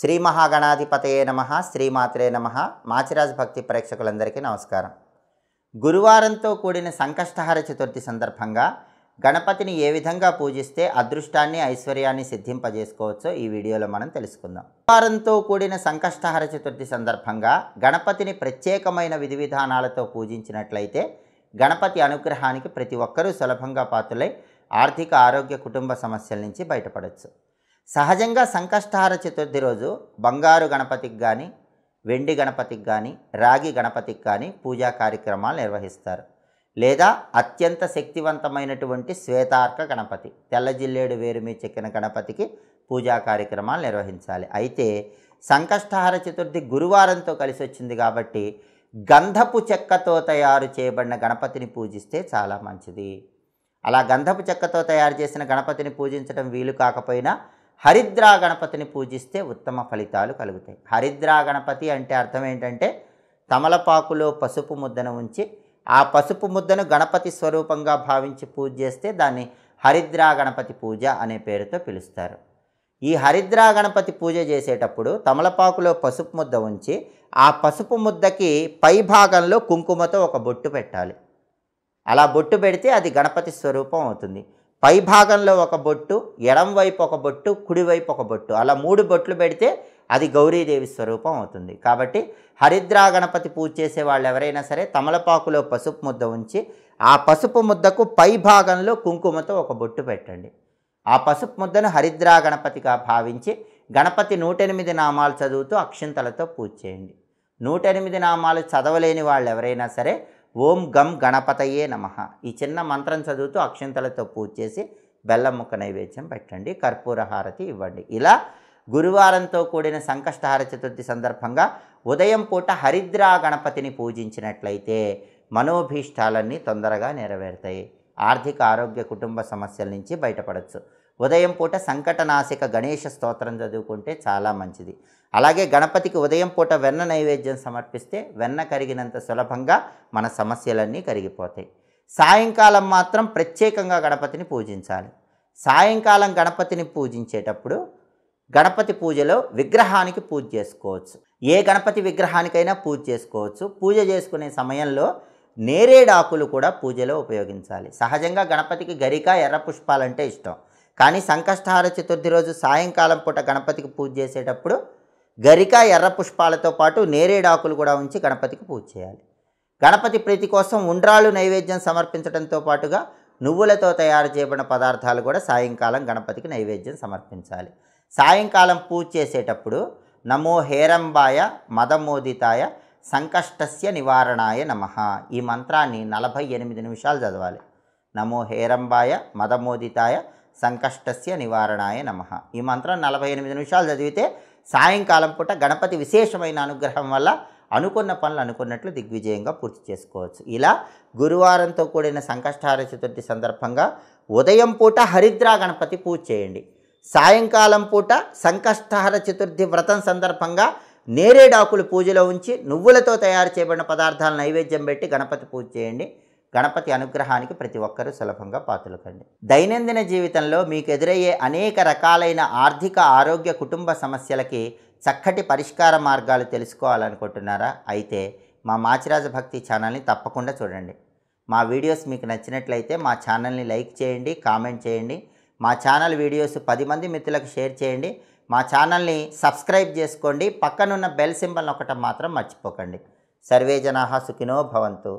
శ్రీ మహాగణాధిపతయే నమ శ్రీమాత్రే నమ మాచిరాజ్ భక్తి ప్రేక్షకులందరికీ నమస్కారం గురువారంతో కూడిన సంకష్టహార చతుర్థి సందర్భంగా గణపతిని ఏ విధంగా పూజిస్తే అదృష్టాన్ని ఐశ్వర్యాన్ని సిద్ధింపజేసుకోవచ్చో ఈ వీడియోలో మనం తెలుసుకుందాం గురువారంతో కూడిన సంకష్టహార చతుర్థి సందర్భంగా గణపతిని ప్రత్యేకమైన విధి విధానాలతో పూజించినట్లయితే గణపతి అనుగ్రహానికి ప్రతి ఒక్కరూ సులభంగా పాతులై ఆర్థిక ఆరోగ్య కుటుంబ సమస్యల నుంచి బయటపడవచ్చు సహజంగా సంకష్టహార చతుర్థి రోజు బంగారు గణపతికి కానీ వెండి గణపతికి కానీ రాగి గణపతికి కానీ పూజా కార్యక్రమాలు నిర్వహిస్తారు లేదా అత్యంత శక్తివంతమైనటువంటి శ్వేతార్క గణపతి తెల్లజిల్లేడు వేరుమి చెక్కిన గణపతికి పూజా కార్యక్రమాలు నిర్వహించాలి అయితే సంకష్టహార చతుర్థి గురువారంతో కలిసి వచ్చింది కాబట్టి గంధపు చెక్కతో తయారు చేయబడిన గణపతిని పూజిస్తే చాలా మంచిది అలా గంధపు చెక్కతో తయారు చేసిన గణపతిని పూజించడం వీలు కాకపోయినా హరిద్రా గణపతిని పూజిస్తే ఉత్తమ ఫలితాలు కలుగుతాయి హరిద్రా గణపతి అంటే అర్థం ఏంటంటే తమలపాకులో పసుపు ముద్దను ఉంచి ఆ పసుపు ముద్దను గణపతి స్వరూపంగా భావించి పూజ చేస్తే దాన్ని హరిద్రా గణపతి పూజ అనే పేరుతో పిలుస్తారు ఈ హరిద్రా గణపతి పూజ చేసేటప్పుడు తమలపాకులో పసుపు ముద్ద ఉంచి ఆ పసుపు ముద్దకి పై భాగంలో కుంకుమతో ఒక బొట్టు పెట్టాలి అలా బొట్టు పెడితే అది గణపతి స్వరూపం అవుతుంది పై భాగంలో ఒక బొట్టు ఎడం వైపు ఒక బొట్టు కుడివైపు ఒక బొట్టు అలా మూడు బొట్లు పెడితే అది గౌరీదేవి స్వరూపం అవుతుంది కాబట్టి హరిద్రా గణపతి పూజ చేసే వాళ్ళు ఎవరైనా సరే తమలపాకులో పసుపు ముద్ద ఉంచి ఆ పసుపు ముద్దకు పై భాగంలో కుంకుమతో ఒక బొట్టు పెట్టండి ఆ పసుపు ముద్దను హరిద్రా గణపతిగా భావించి గణపతి నూటెనిమిది నామాలు చదువుతూ అక్షింతలతో పూజ చేయండి నూటెనిమిది నామాలు చదవలేని వాళ్ళు ఎవరైనా సరే ఓం గం గణపతయే నమ ఈ చిన్న మంత్రం చదువుతూ అక్షంతలతో పూజ చేసి బెల్లం ముక్క నైవేద్యం పెట్టండి కర్పూర హారతి ఇవ్వండి ఇలా గురువారంతో కూడిన సంకష్టహార చతుర్థి సందర్భంగా ఉదయం పూట హరిద్రా గణపతిని పూజించినట్లయితే మనోభీష్టాలన్నీ తొందరగా నెరవేరుతాయి ఆర్థిక ఆరోగ్య కుటుంబ సమస్యల నుంచి బయటపడవచ్చు ఉదయం పూట సంకటనాశిక గణేష స్తోత్రం చదువుకుంటే చాలా మంచిది అలాగే గణపతికి ఉదయం పూట వెన్న నైవేద్యం సమర్పిస్తే వెన్న కరిగినంత సులభంగా మన సమస్యలన్నీ కరిగిపోతాయి సాయంకాలం మాత్రం ప్రత్యేకంగా గణపతిని పూజించాలి సాయంకాలం గణపతిని పూజించేటప్పుడు గణపతి పూజలో విగ్రహానికి పూజ చేసుకోవచ్చు ఏ గణపతి విగ్రహానికైనా పూజ చేసుకోవచ్చు పూజ చేసుకునే సమయంలో నేరేడాకులు కూడా పూజలో ఉపయోగించాలి సహజంగా గణపతికి గరిక ఎర్ర పుష్పాలంటే ఇష్టం కానీ సంకష్టహార చతుర్థి రోజు సాయంకాలం పూట గణపతికి పూజ చేసేటప్పుడు గరిక ఎర్ర పుష్పాలతో పాటు నేరేడాకులు కూడా ఉంచి గణపతికి పూజ చేయాలి గణపతి ప్రీతి కోసం ఉండ్రాళ్ళు నైవేద్యం సమర్పించడంతో పాటుగా నువ్వులతో తయారు చేయబడిన పదార్థాలు కూడా సాయంకాలం గణపతికి నైవేద్యం సమర్పించాలి సాయంకాలం పూజ చేసేటప్పుడు నమో హేరంబాయ మదమోదితాయ సంకష్టస్య నివారణాయ నమ ఈ మంత్రాన్ని నలభై ఎనిమిది నిమిషాలు చదవాలి నమో హేరంబాయ మదమోదితాయ సంకష్టస్య నివారణాయ నమ ఈ మంత్రం నలభై ఎనిమిది నిమిషాలు చదివితే సాయంకాలం పూట గణపతి విశేషమైన అనుగ్రహం వల్ల అనుకున్న పనులు అనుకున్నట్లు దిగ్విజయంగా పూర్తి చేసుకోవచ్చు ఇలా గురువారంతో కూడిన సంకష్టార చతుర్థి సందర్భంగా ఉదయం పూట హరిద్రా గణపతి పూజ చేయండి సాయంకాలం పూట సంకష్టహర చతుర్థి వ్రతం సందర్భంగా నేరేడాకులు పూజలో ఉంచి నువ్వులతో తయారు చేయబడిన పదార్థాలను నైవేద్యం పెట్టి గణపతి పూజ చేయండి గణపతి అనుగ్రహానికి ప్రతి ఒక్కరూ సులభంగా కండి దైనందిన జీవితంలో మీకు ఎదురయ్యే అనేక రకాలైన ఆర్థిక ఆరోగ్య కుటుంబ సమస్యలకి చక్కటి పరిష్కార మార్గాలు తెలుసుకోవాలనుకుంటున్నారా అయితే మా మాచిరాజ భక్తి ఛానల్ని తప్పకుండా చూడండి మా వీడియోస్ మీకు నచ్చినట్లయితే మా ఛానల్ని లైక్ చేయండి కామెంట్ చేయండి మా ఛానల్ వీడియోస్ పది మంది మిత్రులకు షేర్ చేయండి మా ఛానల్ని సబ్స్క్రైబ్ చేసుకోండి పక్కనున్న బెల్ సింబల్ ఒకటం మాత్రం మర్చిపోకండి సర్వే జనాహ సుఖినో భవంతు